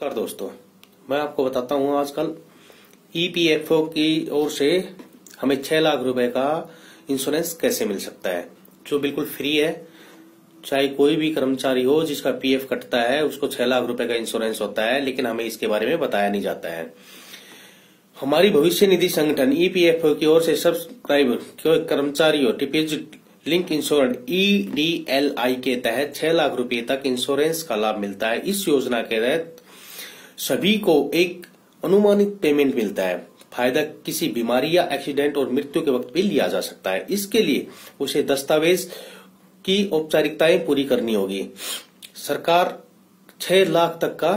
कर दोस्तों मैं आपको बताता हूँ आजकल ईपीएफओ e की ओर से हमें छह लाख रुपए का इंश्योरेंस कैसे मिल सकता है जो बिल्कुल फ्री है चाहे कोई भी कर्मचारी हो जिसका पीएफ कटता है उसको छह लाख रुपए का इंश्योरेंस होता है लेकिन हमें इसके बारे में बताया नहीं जाता है हमारी भविष्य निधि संगठन ईपीएफओ e की ओर से सब्सक्राइबर कर्मचारियों deposit link insurance E D L I के तहत छह लाख रुपए तक इंश्योरेंस का लाभ मिलता है इस योजना के तहत सभी को एक अनुमानित पेमेंट मिलता है फायदा किसी बीमारी या एक्सीडेंट और मृत्यु के वक्त भी लिया जा सकता है इसके लिए उसे दस्तावेज की औपचारिकताएं पूरी करनी होगी सरकार छह लाख तक का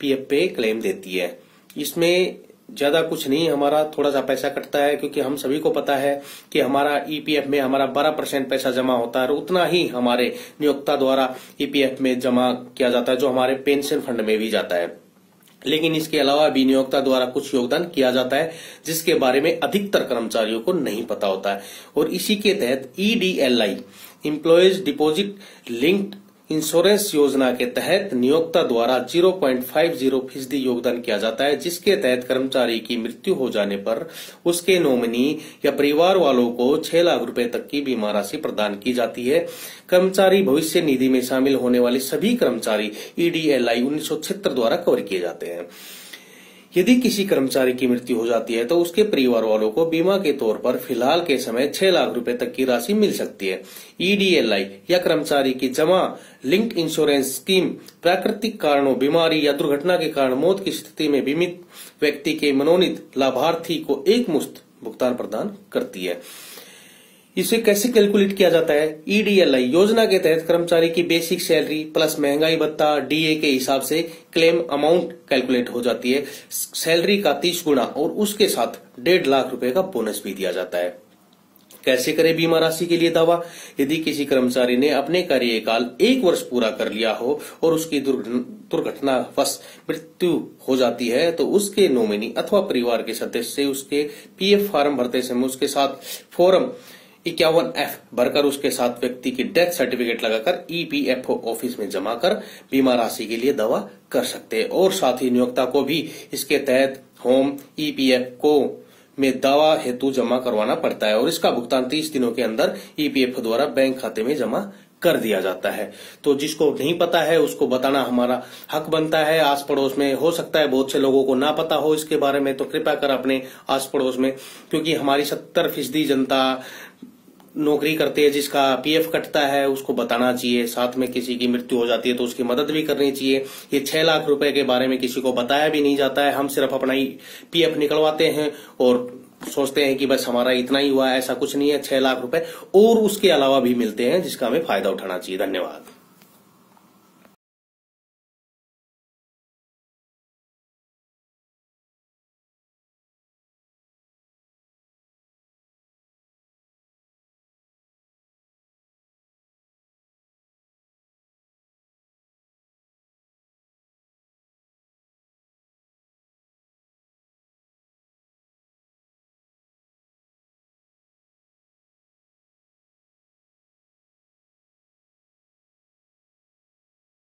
पीएफ पे क्लेम देती है इसमें ज्यादा कुछ नहीं हमारा थोड़ा सा पैसा कटता है क्योंकि हम सभी को पता है कि हमारा ईपीएफ e में हमारा 12 परसेंट पैसा जमा होता है और उतना ही हमारे नियोक्ता द्वारा ईपीएफ e में जमा किया जाता है जो हमारे पेंशन फंड में भी जाता है लेकिन इसके अलावा विनियोक्ता द्वारा कुछ योगदान किया जाता है जिसके बारे में अधिकतर कर्मचारियों को नहीं पता होता है और इसी के तहत EDLI employees deposit linked insurance योजना के तहत नियोक्ता द्वारा 0.50 फीसदी योगदान किया जाता है जिसके तहत कर्मचारी की मृत्यु हो जाने पर उसके नॉमिनी या परिवार वालों को 6 लाख रुपए तक की बीमा राशि प्रदान की जाती है कर्मचारी भविष्य निधि में शामिल होने वाले सभी कर्मचारी ईडीएलआई e उन्नीस द्वारा कवर किए जाते हैं यदि किसी कर्मचारी की मृत्यु हो जाती है तो उसके परिवार वालों को बीमा के तौर पर फिलहाल के समय छह लाख रुपए तक की राशि मिल सकती है ईडीएलआई e या कर्मचारी की जमा लिंक इंश्योरेंस स्कीम प्राकृतिक कारणों बीमारी या दुर्घटना के कारण मौत की स्थिति में बीमित व्यक्ति के मनोनीत लाभार्थी को एक मुश्त भुगतान प्रदान करती है इसे कैसे कैलकुलेट किया जाता है ईडीएलआई e योजना के तहत कर्मचारी की बेसिक सैलरी प्लस महंगाई भत्ता डीए के हिसाब से क्लेम अमाउंट कैलकुलेट हो जाती है सैलरी का तीस गुना और उसके साथ डेढ़ लाख रुपए का बोनस भी दिया जाता है कैसे करें बीमा राशि के लिए दावा यदि किसी कर्मचारी ने अपने कार्यकाल एक वर्ष पूरा कर लिया हो और उसकी दुर्घटनावश मृत्यु हो जाती है तो उसके नोमिनी अथवा परिवार के सदस्य उसके पीएफ फॉर्म भरते समय उसके साथ फॉर्म इक्यावन एफ भरकर उसके साथ व्यक्ति की डेथ सर्टिफिकेट लगाकर ईपीएफओ e ऑफिस में जमा कर बीमा राशि के लिए दवा कर सकते हैं और साथ ही नियोक्ता को भी इसके तहत होम ईपीएफओ e में दवा हेतु जमा करवाना पड़ता है और इसका भुगतान तीस दिनों के अंदर ईपीएफओ e द्वारा बैंक खाते में जमा कर दिया जाता है तो जिसको नहीं पता है उसको बताना हमारा हक बनता है आस पड़ोस में हो सकता है बहुत से लोगों को ना पता हो इसके बारे में तो कृपया कर अपने आस पड़ोस में क्योंकि हमारी सत्तर फीसदी जनता नौकरी करते हैं जिसका पीएफ कटता है उसको बताना चाहिए साथ में किसी की मृत्यु हो जाती है तो उसकी मदद भी करनी चाहिए ये छह लाख रुपए के बारे में किसी को बताया भी नहीं जाता है हम सिर्फ अपना ही पीएफ निकलवाते हैं और सोचते हैं कि बस हमारा इतना ही हुआ ऐसा कुछ नहीं है छह लाख रुपए और उसके अलावा भी मिलते हैं जिसका हमें फायदा उठाना चाहिए धन्यवाद